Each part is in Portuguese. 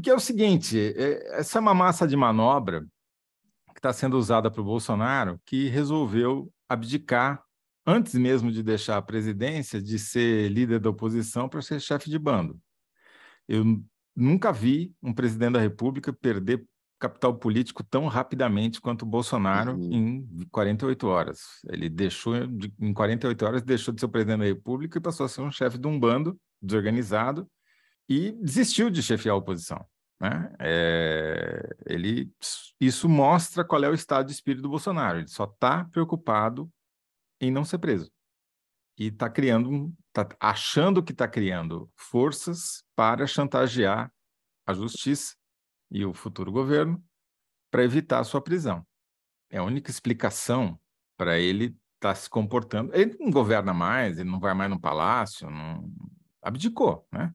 Porque é o seguinte: é, essa é uma massa de manobra que está sendo usada para o Bolsonaro, que resolveu abdicar, antes mesmo de deixar a presidência, de ser líder da oposição para ser chefe de bando. Eu nunca vi um presidente da República perder capital político tão rapidamente quanto o Bolsonaro uhum. em 48 horas. Ele deixou, em 48 horas, deixou de ser o presidente da República e passou a ser um chefe de um bando desorganizado e desistiu de chefiar a oposição. Né? É, ele, isso mostra qual é o estado de espírito do Bolsonaro. Ele só está preocupado em não ser preso e está criando, tá achando que está criando forças para chantagear a justiça e o futuro governo para evitar a sua prisão. É a única explicação para ele estar tá se comportando. Ele não governa mais, ele não vai mais no palácio, não abdicou, né?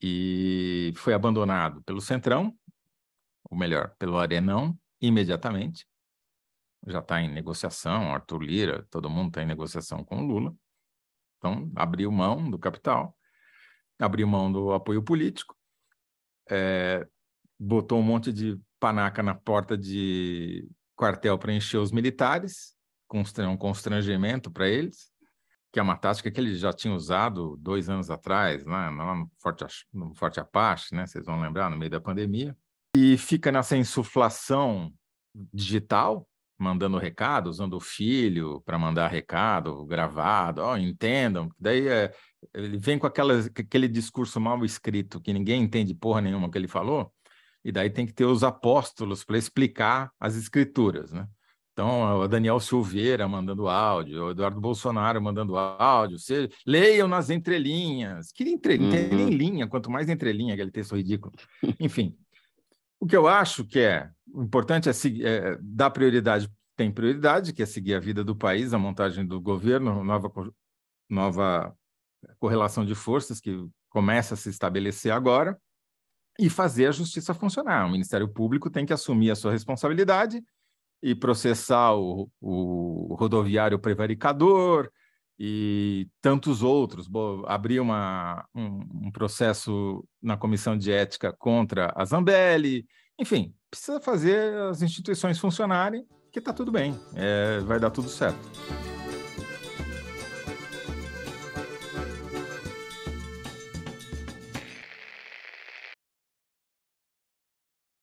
e foi abandonado pelo Centrão, ou melhor, pelo Arenão, imediatamente. Já está em negociação, Arthur Lira, todo mundo está em negociação com o Lula. Então, abriu mão do capital, abriu mão do apoio político, é, botou um monte de panaca na porta de quartel para encher os militares, com um constrangimento para eles que é uma tática que ele já tinham usado dois anos atrás, né, lá, no, Forte, no Forte Apache, né? vocês vão lembrar, no meio da pandemia, e fica nessa insuflação digital, mandando recado, usando o filho para mandar recado gravado, ó, oh, entendam. Daí é, ele vem com aquelas, aquele discurso mal escrito, que ninguém entende porra nenhuma que ele falou, e daí tem que ter os apóstolos para explicar as escrituras, né? Então, o Daniel Silveira mandando áudio, o Eduardo Bolsonaro mandando áudio. Seja, leiam nas entrelinhas. Que entrelinha, uhum. linha, quanto mais entrelinha, aquele texto ridículo. Enfim, o que eu acho que é importante é, seguir, é dar prioridade, tem prioridade, que é seguir a vida do país, a montagem do governo, nova, nova correlação de forças que começa a se estabelecer agora, e fazer a justiça funcionar. O Ministério Público tem que assumir a sua responsabilidade e processar o, o rodoviário prevaricador e tantos outros. Bom, uma, um, um, processo na comissão de ética contra a Zambelli. Enfim, precisa fazer as instituições funcionarem, que está tudo bem, é, vai dar tudo certo.